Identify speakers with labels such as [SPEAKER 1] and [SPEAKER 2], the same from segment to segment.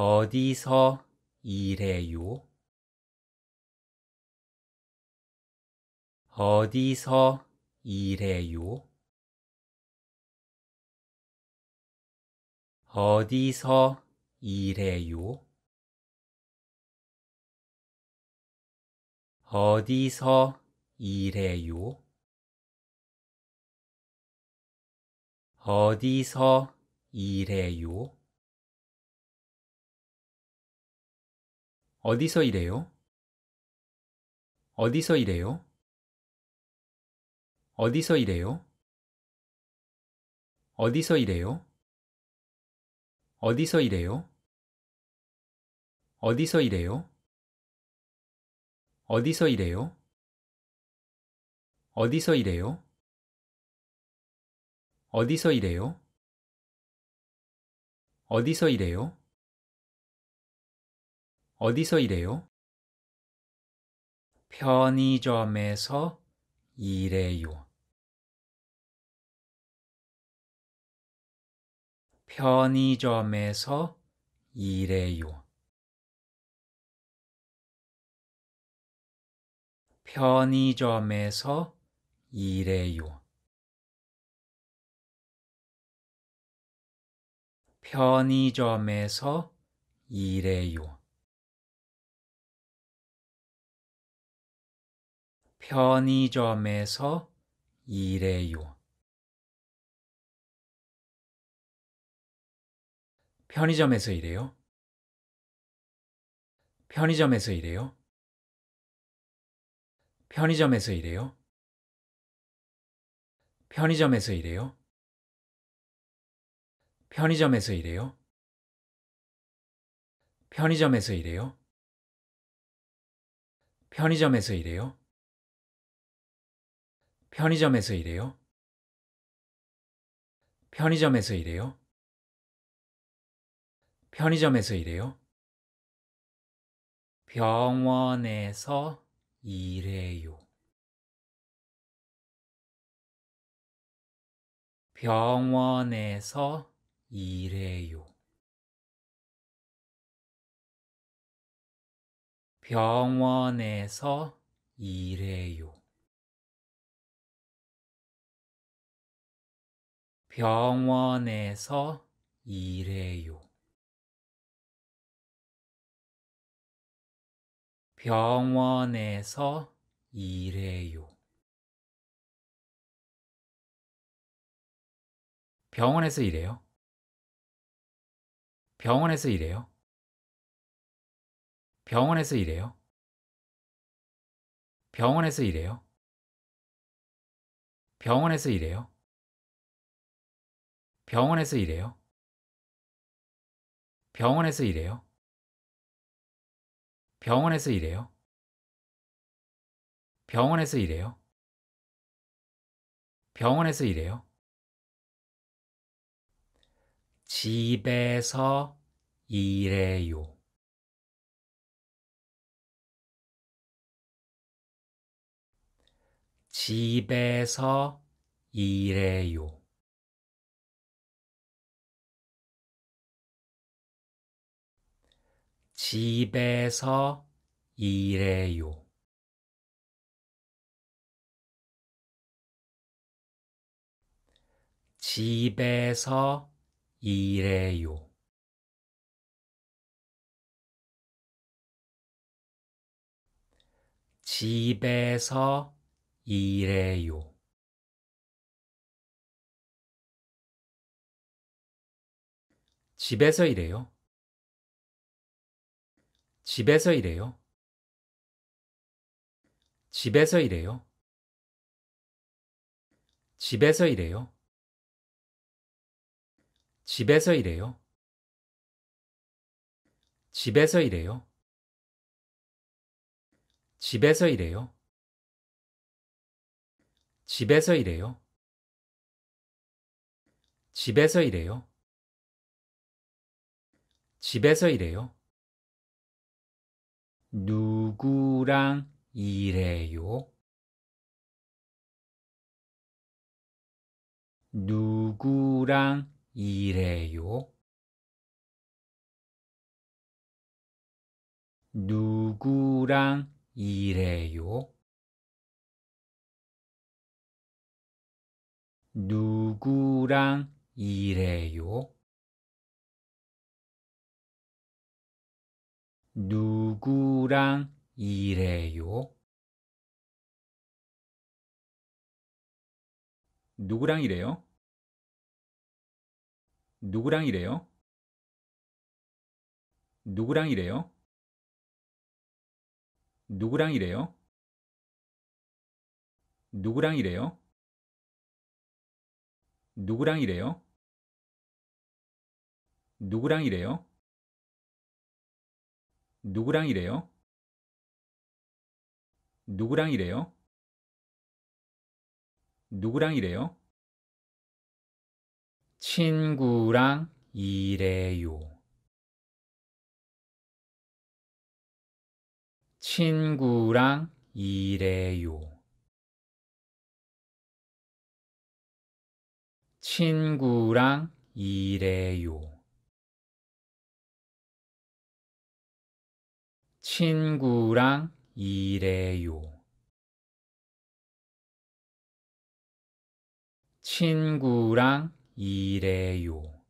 [SPEAKER 1] 어디서 일해요? 어디서 일해요? 어디서 일해요? 어디서 일해요? 어디서 일해요? 어디서 일해요? 어디서 일해요? 어디서 일해요? 어디서 일해요? 어디서 일해요? 어디서 일해요? 어디서 일해요? 어디서 일해요? 어디서 일해요? 어디서 일해요? 어디서 일해요? 편의점에서 일해요. 편의점에서 일해요. 편의점에서 일해요. 편의점에서 일해요. 편의점에서 일해요. 편의점에서 일해요. 편의점에서 일해요. 편의점에서 일해요. 편의점에서 일해요. 편의점에서 일해요. 편의점에서 일해요. 편의점에서 일해요. 편의점에서 일해요? 편의점에서 일해요? 편의점에서 일해요? 병원에서 일해요. 병원에서 일해요. 병원에서 일해요. 병원에서 일해요. 병원에서 일해요. 병원에서 일해요. 병원에서 일해요. 병원에서 일해요. 병원에서 일해요. 병원에서 일해요. 병원에서 일해요. 병원에서 일해요. 병원에서 일해요. 병원에서 일해요. 병원에서 일해요. 집에서 일해요. 집에서 일해요. 집에서 일해요. 집에서 일해요. 집에서 일해요. 집에서 일해요. 집에서 일해요. 집에서 일해요. 집에서 일해요. 집에서 일해요. 집에서 일해요. 집에서 일해요. 집에서 일해요. 집에서 일해요. 집에서 일해요. 누구랑 일해요? 누구랑 일해요? 누구랑 일해요? 누구랑 일해요? 누구랑 일해요? 누구랑 일해요? 누구랑 일해요? 누구랑 일해요? 누구랑 일해요? 누구랑 일해요? 누구랑 일해요? 누구랑 일해요? 누구랑 일해요? 누구랑 일해요? 누구랑 일해요? 친구랑 일해요. 친구랑 일해요. 친구랑 일해요. 친구랑 일해요. 친구랑 일해요.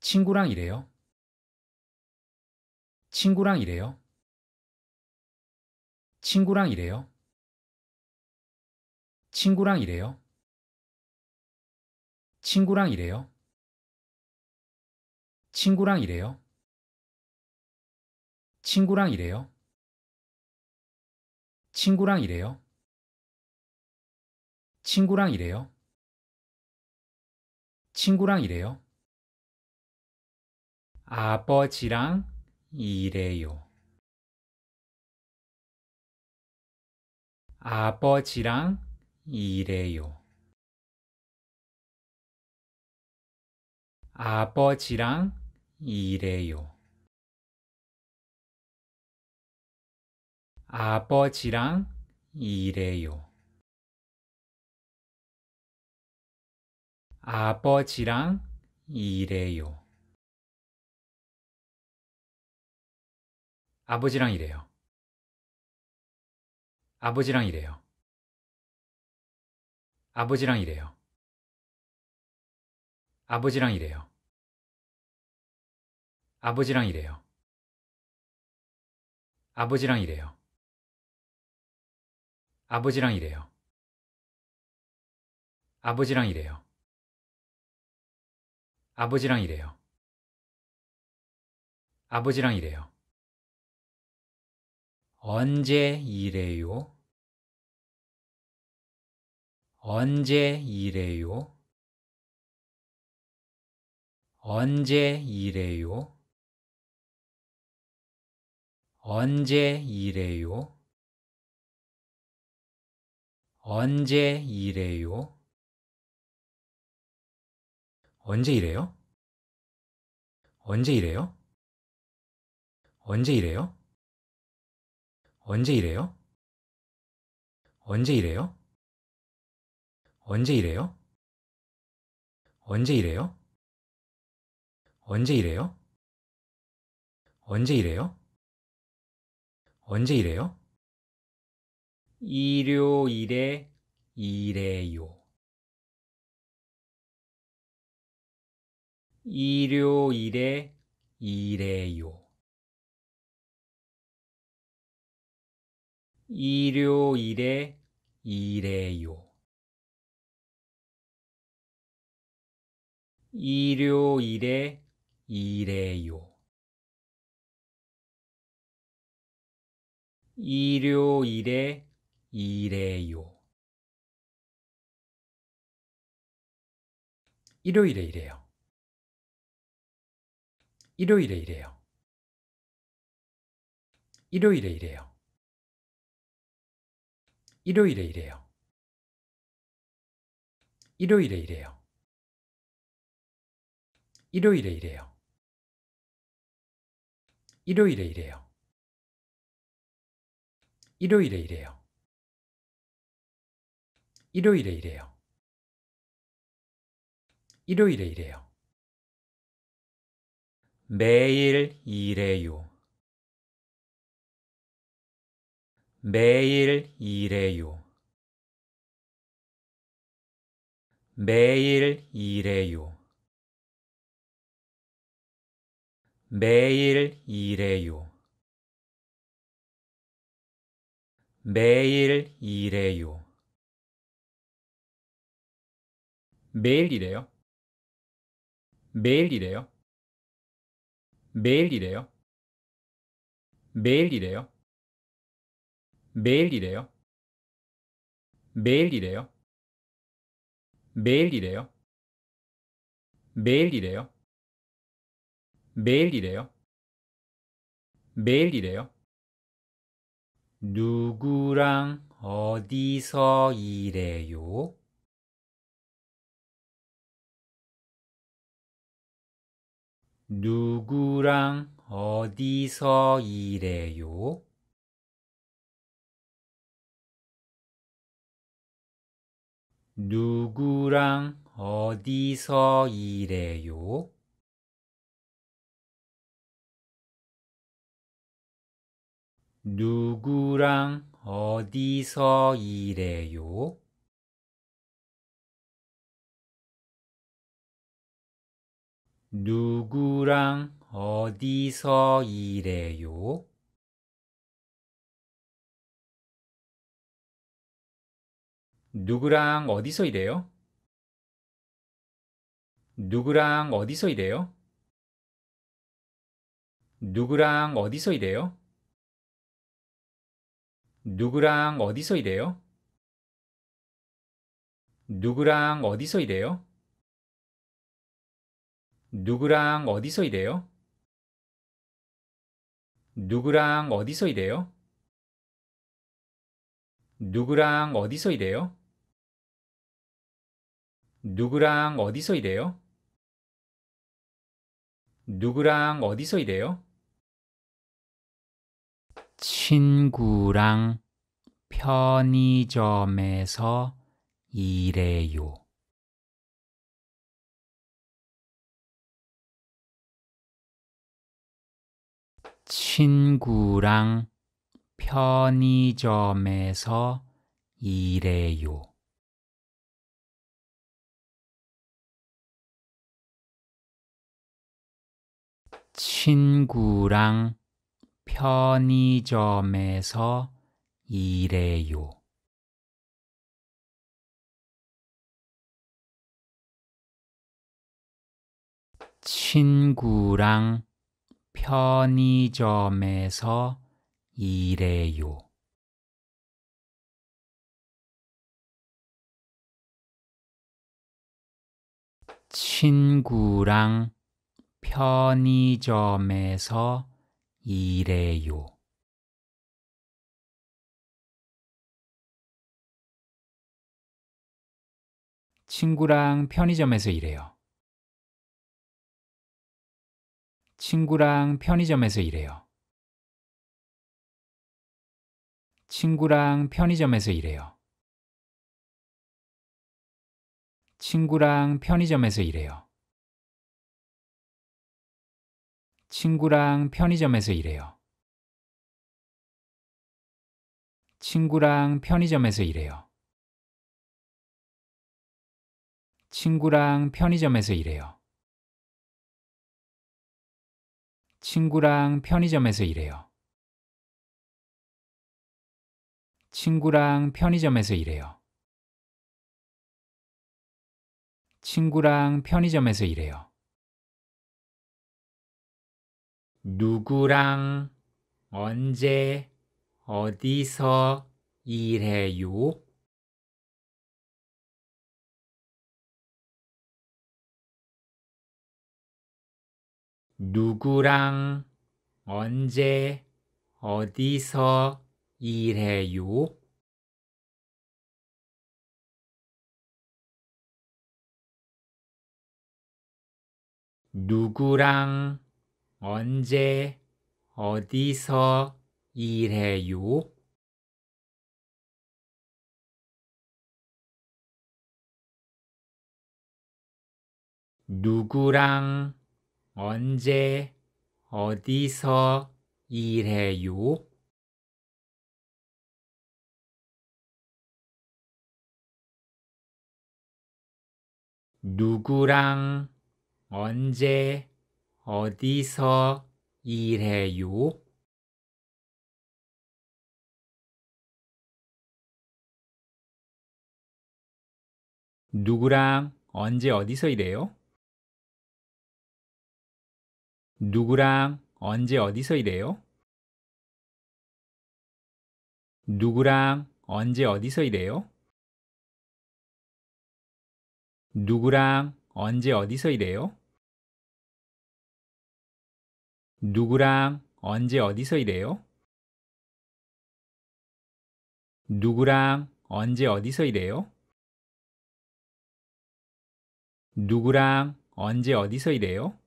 [SPEAKER 1] 친구랑 일해요. 친구랑 일해요. 친구랑 일해요. 친구랑 일해요. 친구랑 일해요. 친구랑 이래요. 친구랑 이래요. 친구랑 이래요. 친구랑 이래요. 친구랑 이래요. 아버지랑 이래요. 아버지랑 이래요. 아버지랑 이래요. 아버지랑 이래요 아버지랑 이래요 아버지랑 이래요 아버지랑 이래요 아버지랑 이래요 아버지랑 이래요 아버지랑 일해요. 아버지랑 일해요. 아버지랑 일해요. 아버지랑 일해요. 아버지랑 일해요. 아버지랑 일해요. 언제 일해요? 언제 일해요? 언제 일해요? 언제 이래요 언제 일해요? 언제 일해요? 언제 일해요? 언제 일해요? 언제 일해요? 언제 일해요? 언제 일해요? 언제 일해요? 언제 일해요? 언제 일해요? 언제 일해요? 일요일에 일해요. 일요일에 일해요. 일요일에 일해요. 일요일에 일해요. 일요일에 일해요. 일요일에 일해요. 일요일에 일해요. 일요일에 일해요. 일요일에 일해요. 일요일에 일해요. 일요일에 일해요. 일요일에 일해요. 일요일에 일해요. 일요일에 일해요. 일요일에 일해요. 매일 일해요. 매일 일해요. 매일 일해요. 매일 일해요. 매일 일해요. 매일 일해요. 매일 일해요. 매일 일해요. 매일 일해요. 매일 일해요. 매일 일해요. 매일 일해요. 매일 일해요. 매일 일해요. 매일 일해요. 누구랑 어디서 일해요? 누구랑 어디서 일해요? 누구랑 어디서 일해요? 누구랑 어디서 일해요? 누구랑 어디서 일해요? 누구랑 어디서 일해요? 누구랑 어디서 일해요? 누구랑 어디서 일해요? 누구랑 어디서 일해요? 누구랑 어디서 일해요? 누구랑 어디서 일해요? 누구랑 어디서 일해요? 누구랑 어디서 일해요? 누구랑 어디서 일해요? 누구랑 어디서 일해요? 친구랑 편의점에서 일해요. 친구랑 편의점에서 일해요. 친구랑 편의점에서 일해요. 친구랑 편의점에서 일해요. 친구랑 편의점에서 이래요. 친구랑 편의점에서 일해요. 친구랑 편의점에서 일해요. 친구랑 편의점에서 일해요. 친구랑 편의점에서 일해요. 친구랑 편의점에서 일해요. 친구랑 편의점에서 일해요. 친구랑 편의점에서 일해요. 친구랑 편의점에서 일해요. 친구랑 편의점에서 일해요. 친구랑 편의점에서 일해요. 누구랑 언제 어디서 일해요? 누구랑 언제 어디서 일해요? 누구랑 언제 어디서 일해요? 누구랑 언제 어디서 일해요? 누구랑 언제 어디서 일해요? 누구랑 언제 어디서 일해요? 누구랑 언제 어디서 일해요? 누구랑 언제 어디서 일해요? 누구랑 언제 어디서 일해요? 누구랑 언제 어디서 일해요? 누구랑 언제 어디서 일해요? 누구랑 언제 어디서 일해요?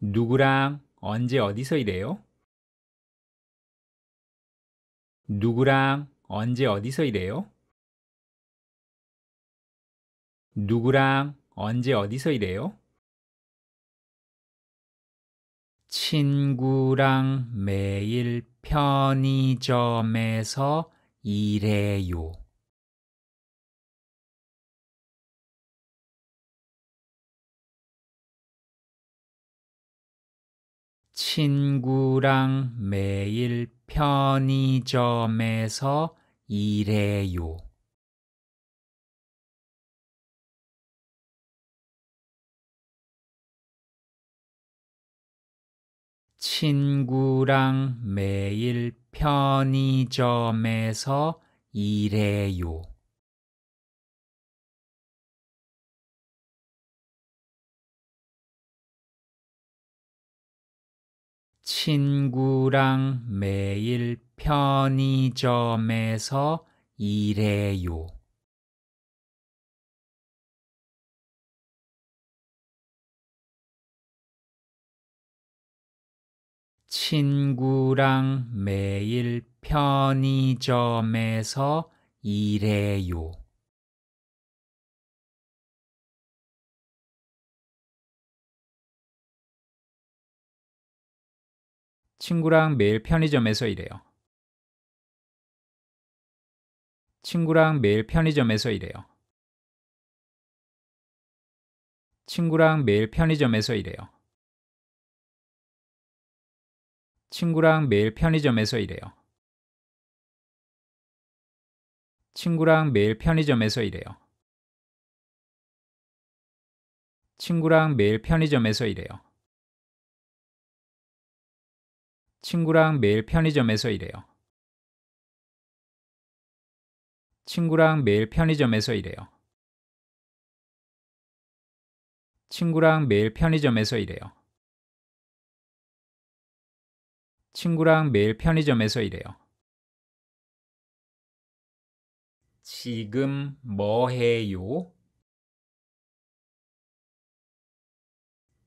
[SPEAKER 1] 누구랑 언제 어디서 일해요? 누구랑 언제 어디서 일해요? 누구랑 언제 어디서 일해요? 친구랑 매일 편의점에서 일해요. 친구랑 매일 편의점에서 일해요. 친구랑 매일 편의점에서 일해요. 친구랑 매일 편의점에서 일해요. 친구랑 매일 편의점에서 일해요. 친구랑 매일 편의점에서 일해요. 친구랑 매일 편의점에서 일해요. 친구랑 매일 편의점에서 일해요. 친구랑 매일 편의점에서 일해요. 친구랑 매일 편의점에서 일해요. 친구랑 매일 편의점에서 일해요. 친구랑 매일 편의점에서 일해요. 친구랑 매일 편의점에서 일해요. 친구랑 매일 편의점에서 일해요. 친구랑 매일 편의점에서 일해요. 지금 뭐 해요?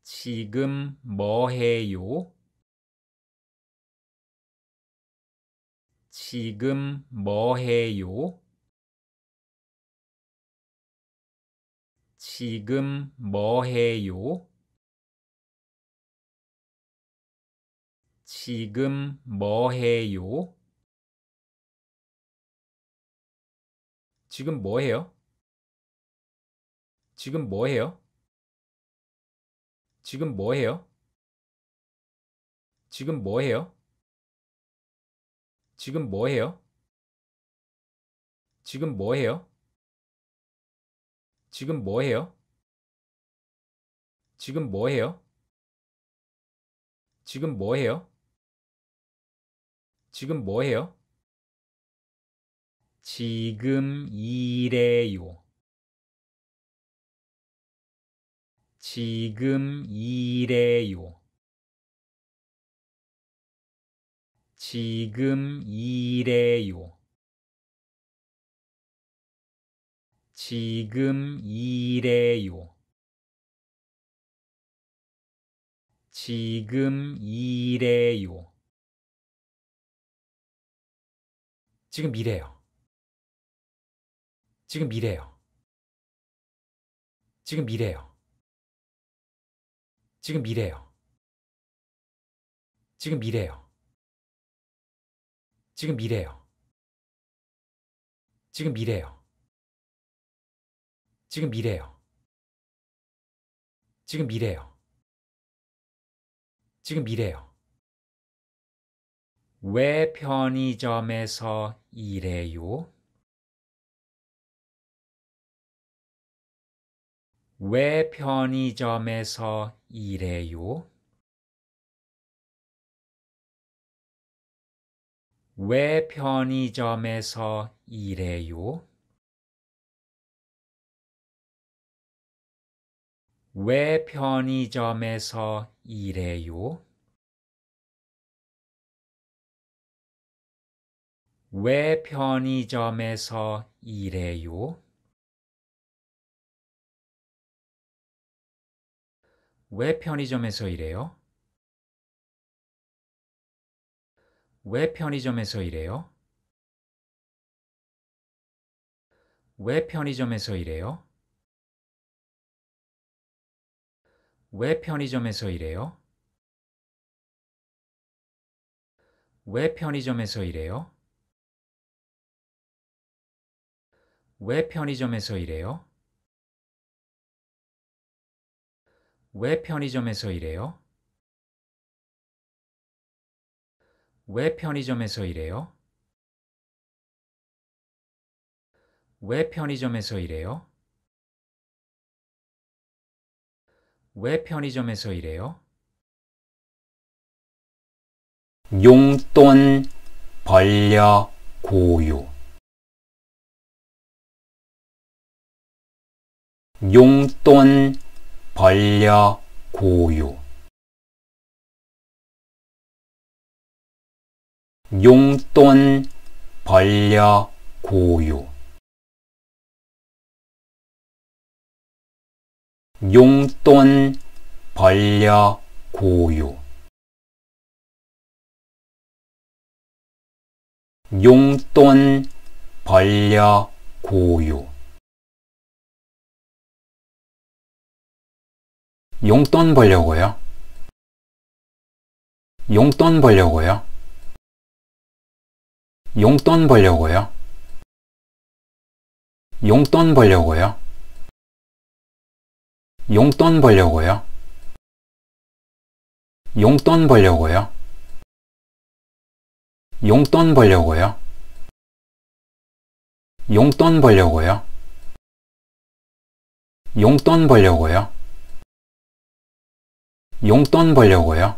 [SPEAKER 1] 지금 뭐 해요? 지금 뭐 해요? 지금 뭐 해요? 지금 뭐 해요? 지금 뭐 해요? 지금 뭐 해요? 지금 뭐 해요? 지금 뭐 해요? 지금 뭐 해요? 지금 뭐 해요? 지금 뭐 해요? 지금 뭐 해요? 지금 뭐 해요? 지금 뭐 해요? 지금 일해요. 지금 일해요. 지금 일해요. 지금 일해요. 지금 일해요. 지금 미래요. 지금 미래요. 지금 미래요. 지금 미래요. 지금 미래요. 지금 미래요. 지금 미래요. 지금 미래요. 지금 미래요. 지금 미래요. 왜 편의점에서 일해요? 왜 편의점에서 일해요? 왜 편의점에서 일해요? 왜 편의점에서 일해요? 왜 편의점에서 일해요? 왜 편의점에서 일해요? 왜 편의점에서 일해요? 왜 편의점에서 일해요? 왜 편의점에서 일해요? 왜 편의점에서 일해요? 왜 편의점에서 일해요? 왜 편의점에서 일해요? 왜 편의점에서 일해요? 왜 편의점에서 일해요? 왜 편의점에서 일해요? 용돈 벌려 고요 용돈 벌려 고요 용돈 벌려 고요 용돈 벌려 고요 용돈 벌려 고요 용돈 벌려고요. 용돈 벌려고요. 용돈 벌려고요. 용돈 벌려고요. 용돈 벌려고요. 용돈 벌려고요. 용돈 벌려고요. 용돈 벌려고요. 용돈 벌려고요. 용돈 벌려고요.